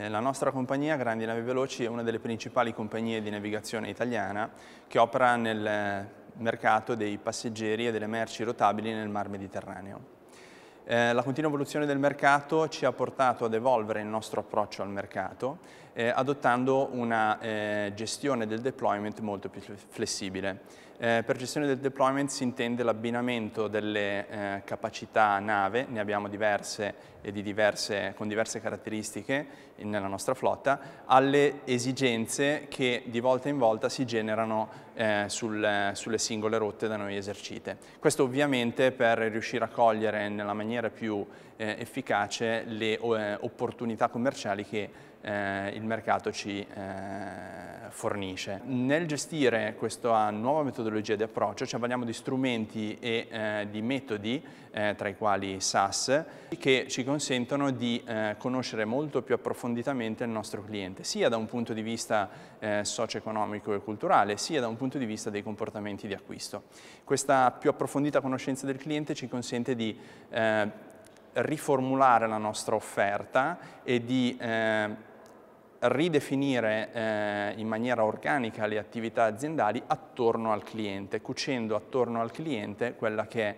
Eh, la nostra compagnia, Grandi Navi Veloci, è una delle principali compagnie di navigazione italiana che opera nel eh, mercato dei passeggeri e delle merci rotabili nel Mar Mediterraneo. Eh, la continua evoluzione del mercato ci ha portato ad evolvere il nostro approccio al mercato eh, adottando una eh, gestione del deployment molto più flessibile. Eh, per gestione del deployment si intende l'abbinamento delle eh, capacità nave, ne abbiamo diverse e di diverse, con diverse caratteristiche nella nostra flotta, alle esigenze che di volta in volta si generano eh, sul, sulle singole rotte da noi esercite. Questo ovviamente per riuscire a cogliere nella maniera più eh, efficace le eh, opportunità commerciali che eh, il mercato ci eh, fornisce. Nel gestire questa nuova metodologia di approccio ci cioè avvaliamo di strumenti e eh, di metodi, eh, tra i quali SAS, che ci consentono di eh, conoscere molto più approfonditamente il nostro cliente, sia da un punto di vista eh, socio-economico e culturale, sia da un punto di vista dei comportamenti di acquisto. Questa più approfondita conoscenza del cliente ci consente di eh, riformulare la nostra offerta e di eh, ridefinire eh, in maniera organica le attività aziendali attorno al cliente, cucendo attorno al cliente quella che è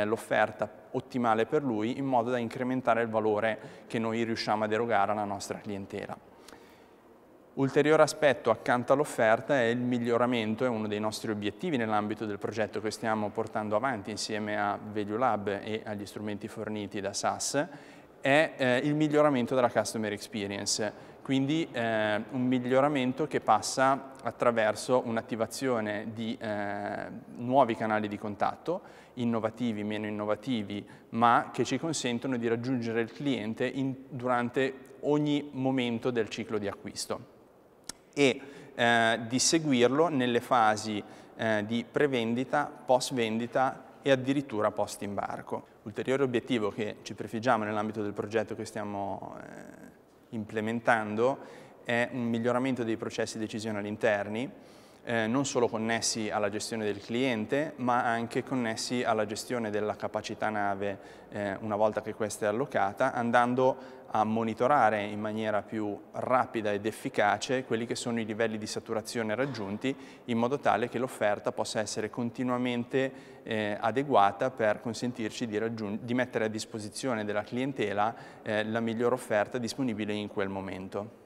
eh, l'offerta ottimale per lui in modo da incrementare il valore che noi riusciamo a derogare alla nostra clientela. Ulteriore aspetto accanto all'offerta è il miglioramento, è uno dei nostri obiettivi nell'ambito del progetto che stiamo portando avanti insieme a Value Lab e agli strumenti forniti da SAS, è eh, il miglioramento della customer experience quindi eh, un miglioramento che passa attraverso un'attivazione di eh, nuovi canali di contatto, innovativi, meno innovativi, ma che ci consentono di raggiungere il cliente in, durante ogni momento del ciclo di acquisto e eh, di seguirlo nelle fasi eh, di prevendita, post vendita e addirittura post imbarco. Ulteriore obiettivo che ci prefiggiamo nell'ambito del progetto che stiamo eh, implementando è un miglioramento dei processi decisionali interni eh, non solo connessi alla gestione del cliente, ma anche connessi alla gestione della capacità nave eh, una volta che questa è allocata, andando a monitorare in maniera più rapida ed efficace quelli che sono i livelli di saturazione raggiunti in modo tale che l'offerta possa essere continuamente eh, adeguata per consentirci di, di, mettere a disposizione della clientela eh, la miglior offerta disponibile in quel momento.